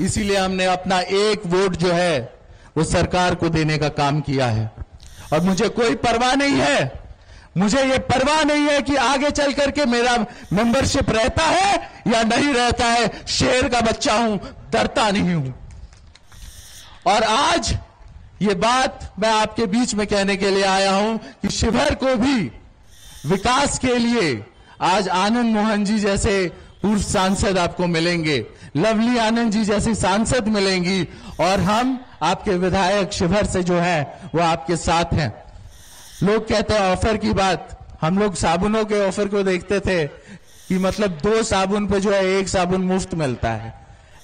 इसीलिए हमने अपना एक वोट जो है वो सरकार को देने का काम किया है और मुझे कोई परवाह नहीं है मुझे ये परवाह नहीं है कि आगे चल करके मेरा मेंबरशिप रहता है या नहीं रहता है शेर का बच्चा हूं डरता नहीं हूं और आज ये बात मैं आपके बीच में कहने के लिए आया हूं कि शिवहर को भी विकास के लिए आज आनंद मोहन जी जैसे पूर्व सांसद आपको मिलेंगे लवली आनंद जी जैसी सांसद मिलेंगी और हम आपके विधायक शिवर से जो है वो आपके साथ हैं लोग कहते हैं ऑफर की बात हम लोग साबुनों के ऑफर को देखते थे कि मतलब दो साबुन पे जो है एक साबुन मुफ्त मिलता है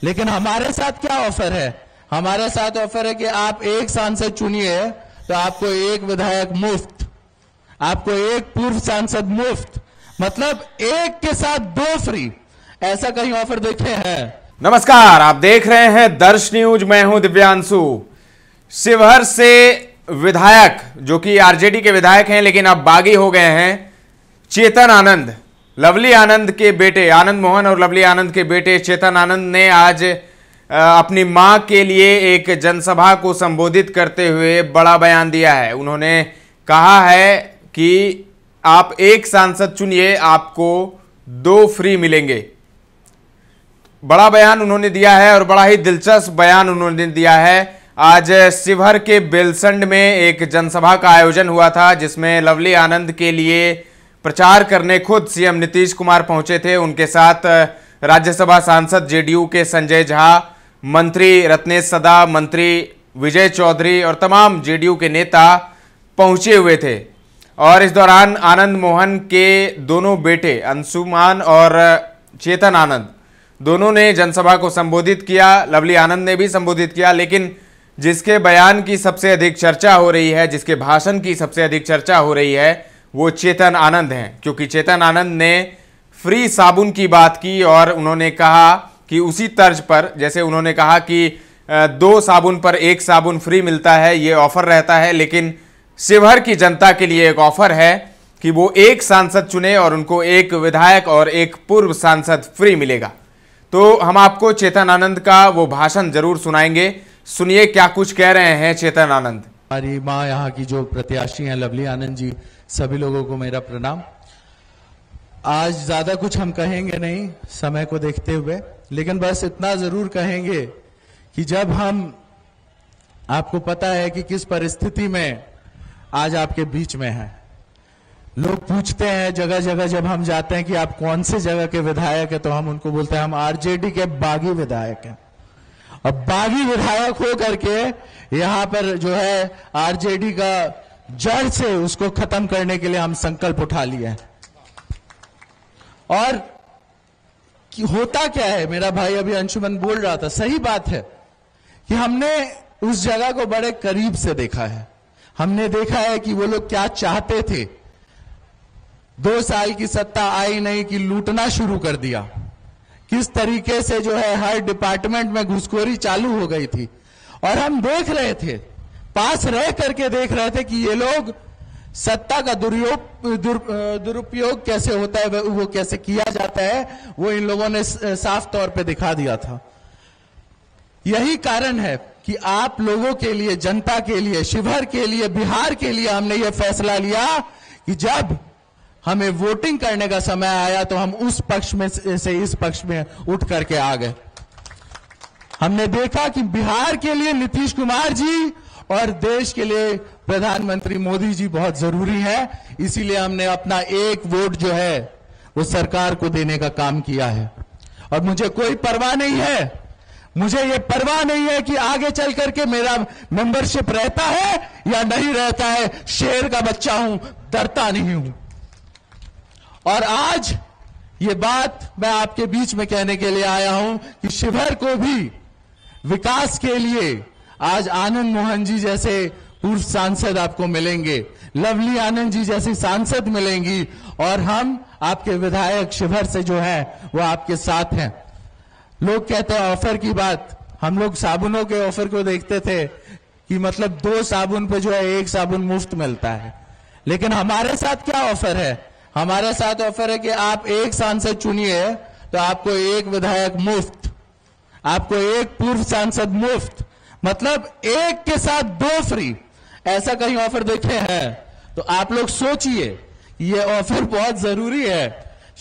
लेकिन हमारे साथ क्या ऑफर है हमारे साथ ऑफर है कि आप एक सांसद चुनिए तो आपको एक विधायक मुफ्त आपको एक पूर्व सांसद मुफ्त मतलब एक के साथ दो फ्री ऐसा कहीं ऑफर देखे हैं नमस्कार आप देख रहे हैं दर्श न्यूज मैं हूं दिव्यांशु शिवहर से विधायक जो कि आरजेडी के विधायक हैं लेकिन अब बागी हो गए हैं चेतन आनंद लवली आनंद के बेटे आनंद मोहन और लवली आनंद के बेटे चेतन आनंद ने आज अपनी मां के लिए एक जनसभा को संबोधित करते हुए बड़ा बयान दिया है उन्होंने कहा है कि आप एक सांसद चुनिए आपको दो फ्री मिलेंगे बड़ा बयान उन्होंने दिया है और बड़ा ही दिलचस्प बयान उन्होंने दिया है आज शिवहर के बेलसंड में एक जनसभा का आयोजन हुआ था जिसमें लवली आनंद के लिए प्रचार करने खुद सीएम नीतीश कुमार पहुंचे थे उनके साथ राज्यसभा सांसद जेडीयू के संजय झा मंत्री रत्नेश सदा मंत्री विजय चौधरी और तमाम जेडीयू के नेता पहुंचे हुए थे और इस दौरान आनंद मोहन के दोनों बेटे अंशुमान और चेतन आनंद दोनों ने जनसभा को संबोधित किया लवली आनंद ने भी संबोधित किया लेकिन जिसके बयान की सबसे अधिक चर्चा हो रही है जिसके भाषण की सबसे अधिक चर्चा हो रही है वो चेतन आनंद हैं क्योंकि चेतन आनंद ने फ्री साबुन की बात की और उन्होंने कहा कि उसी तर्ज पर जैसे उन्होंने कहा कि दो साबुन पर एक साबुन फ्री मिलता है ये ऑफर रहता है लेकिन शिवहर की जनता के लिए एक ऑफर है कि वो एक सांसद चुने और उनको एक विधायक और एक पूर्व सांसद फ्री मिलेगा तो हम आपको चेतन आनंद का वो भाषण जरूर सुनाएंगे सुनिए क्या कुछ कह रहे हैं चेतन आनंद हमारी माँ यहाँ की जो प्रत्याशी हैं लवली आनंद जी सभी लोगों को मेरा प्रणाम आज ज्यादा कुछ हम कहेंगे नहीं समय को देखते हुए लेकिन बस इतना जरूर कहेंगे कि जब हम आपको पता है कि किस परिस्थिति में आज आपके बीच में है लोग पूछते हैं जगह जगह जब हम जाते हैं कि आप कौन से जगह के विधायक है तो हम उनको बोलते हैं हम आरजेडी के बागी विधायक हैं और बागी विधायक हो करके यहां पर जो है आरजेडी का जड़ से उसको खत्म करने के लिए हम संकल्प उठा लिया और कि होता क्या है मेरा भाई अभी अंशुमन बोल रहा था सही बात है कि हमने उस जगह को बड़े करीब से देखा है हमने देखा है कि वो लोग क्या चाहते थे दो साल की सत्ता आई नहीं कि लूटना शुरू कर दिया किस तरीके से जो है हर डिपार्टमेंट में घुसखोरी चालू हो गई थी और हम देख रहे थे पास रह करके देख रहे थे कि ये लोग सत्ता का दुर, दुरुपयोग कैसे होता है वो कैसे किया जाता है वो इन लोगों ने साफ तौर पे दिखा दिया था यही कारण है कि आप लोगों के लिए जनता के लिए शिवहर के लिए बिहार के लिए हमने ये फैसला लिया कि जब हमें वोटिंग करने का समय आया तो हम उस पक्ष में से इस पक्ष में उठ करके आ गए हमने देखा कि बिहार के लिए नीतीश कुमार जी और देश के लिए प्रधानमंत्री मोदी जी बहुत जरूरी है इसीलिए हमने अपना एक वोट जो है वो सरकार को देने का काम किया है और मुझे कोई परवाह नहीं है मुझे ये परवाह नहीं है कि आगे चल करके मेरा मेंबरशिप रहता है या नहीं रहता है शेर का बच्चा हूं डरता नहीं हूं और आज ये बात मैं आपके बीच में कहने के लिए आया हूं कि शिवहर को भी विकास के लिए आज आनंद मोहन जी जैसे पूर्व सांसद आपको मिलेंगे लवली आनंद जी जैसी सांसद मिलेंगी और हम आपके विधायक शिवहर से जो है वो आपके साथ हैं लोग कहते हैं ऑफर की बात हम लोग साबुनों के ऑफर को देखते थे कि मतलब दो साबुन पे जो है एक साबुन मुफ्त मिलता है लेकिन हमारे साथ क्या ऑफर है हमारे साथ ऑफर है कि आप एक सांसद चुनिए तो आपको एक विधायक मुफ्त आपको एक पूर्व सांसद मुफ्त मतलब एक के साथ दो फ्री ऐसा कहीं ऑफर देखे हैं तो आप लोग सोचिए ये ऑफर बहुत जरूरी है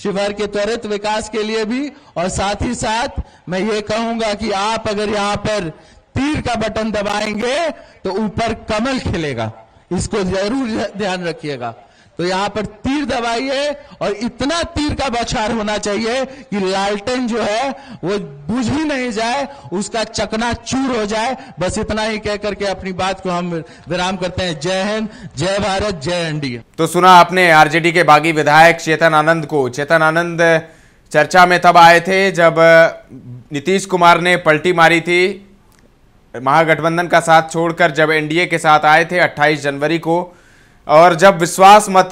शिवहर के त्वरित विकास के लिए भी और साथ ही साथ मैं ये कहूंगा कि आप अगर यहाँ पर तीर का बटन दबाएंगे तो ऊपर कमल खिलेगा इसको जरूर ध्यान रखिएगा तो यहां पर तीर दबाइए और इतना तीर का बछार होना चाहिए कि लालटेन जो है वो बुझ ही नहीं जाए उसका चकना चूर हो जाए बस इतना ही कह करके अपनी बात को हम विराम करते हैं जय हिंद जय भारत जय एनडीए तो सुना आपने आरजेडी के बागी विधायक चेतन आनंद को चेतन आनंद चर्चा में तब आए थे जब नीतीश कुमार ने पलटी मारी थी महागठबंधन का साथ छोड़कर जब एनडीए के साथ आए थे 28 जनवरी को और जब विश्वास मत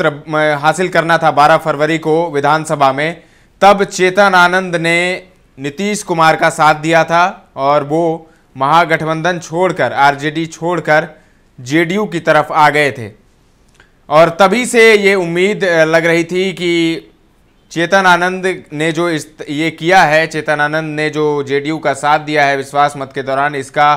हासिल करना था 12 फरवरी को विधानसभा में तब चेतन आनंद ने नीतीश कुमार का साथ दिया था और वो महागठबंधन छोड़कर आरजेडी छोड़कर जेडीयू की तरफ आ गए थे और तभी से ये उम्मीद लग रही थी कि चेतन आनंद ने जो इस ये किया है चेतन आनंद ने जो जेडीयू का साथ दिया है विश्वास मत के दौरान इसका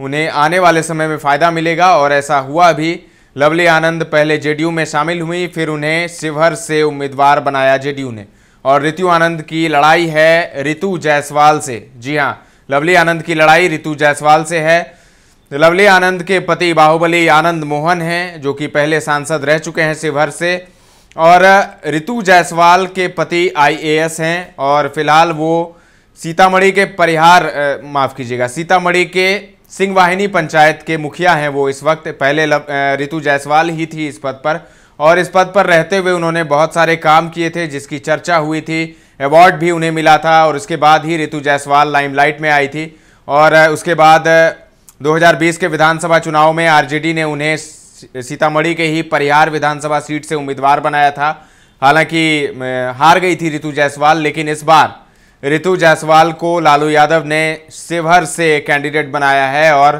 उन्हें आने वाले समय में फ़ायदा मिलेगा और ऐसा हुआ भी लवली आनंद पहले जेडीयू में शामिल हुई फिर उन्हें शिवहर से उम्मीदवार बनाया जेडीयू ने और ऋतु आनंद की लड़ाई है ऋतु जायसवाल से जी हाँ लवली आनंद की लड़ाई ऋतु जायसवाल से है लवली आनंद के पति बाहुबली आनंद मोहन हैं जो कि पहले सांसद रह चुके हैं शिवहर से और ऋतु जायसवाल के पति आईएएस हैं और फिलहाल वो सीतामढ़ी के परिहार माफ़ कीजिएगा सीतामढ़ी के सिंहवाहिनी पंचायत के मुखिया हैं वो इस वक्त पहले ऋतु जायसवाल ही थी इस पद पर और इस पद पर रहते हुए उन्होंने बहुत सारे काम किए थे जिसकी चर्चा हुई थी अवार्ड भी उन्हें मिला था और उसके बाद ही ऋतु जायसवाल लाइमलाइट में आई थी और उसके बाद 2020 के विधानसभा चुनाव में आरजेडी ने उन्हें सीतामढ़ी के ही परिहार विधानसभा सीट से उम्मीदवार बनाया था हालांकि हार गई थी ऋतु जायसवाल लेकिन इस बार रितु जायसवाल को लालू यादव ने शिवहर से कैंडिडेट बनाया है और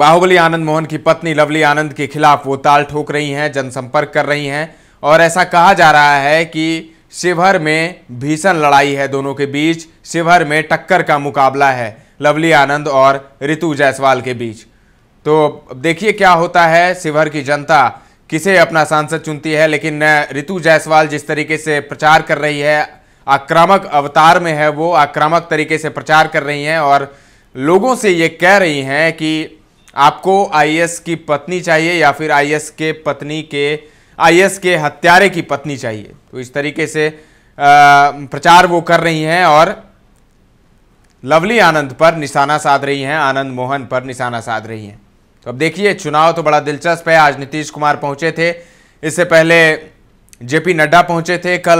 बाहुबली आनंद मोहन की पत्नी लवली आनंद के खिलाफ वो ताल ठोक रही हैं जनसंपर्क कर रही हैं और ऐसा कहा जा रहा है कि शिवहर में भीषण लड़ाई है दोनों के बीच शिवहर में टक्कर का मुकाबला है लवली आनंद और ऋतु जायसवाल के बीच तो देखिए क्या होता है शिवहर की जनता किसे अपना सांसद चुनती है लेकिन ऋतु जायसवाल जिस तरीके से प्रचार कर रही है आक्रामक अवतार में है वो आक्रामक तरीके से प्रचार कर रही हैं और लोगों से ये कह रही हैं कि आपको आईएस की पत्नी चाहिए या फिर आईएस के पत्नी के आईएस के हत्यारे की पत्नी चाहिए तो इस तरीके से प्रचार वो कर रही हैं और लवली आनंद पर निशाना साध रही हैं आनंद मोहन पर निशाना साध रही हैं तो अब देखिए चुनाव तो बड़ा दिलचस्प है आज नीतीश कुमार पहुंचे थे इससे पहले जेपी नड्डा पहुंचे थे कल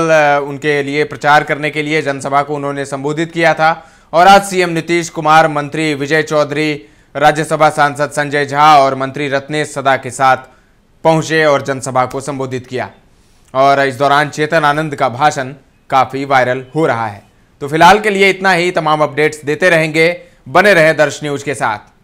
उनके लिए प्रचार करने के लिए जनसभा को उन्होंने संबोधित किया था और आज सीएम नीतीश कुमार मंत्री विजय चौधरी राज्यसभा सांसद संजय झा और मंत्री रत्नेश सदा के साथ पहुंचे और जनसभा को संबोधित किया और इस दौरान चेतन आनंद का भाषण काफ़ी वायरल हो रहा है तो फिलहाल के लिए इतना ही तमाम अपडेट्स देते रहेंगे बने रहे दर्श न्यूज के साथ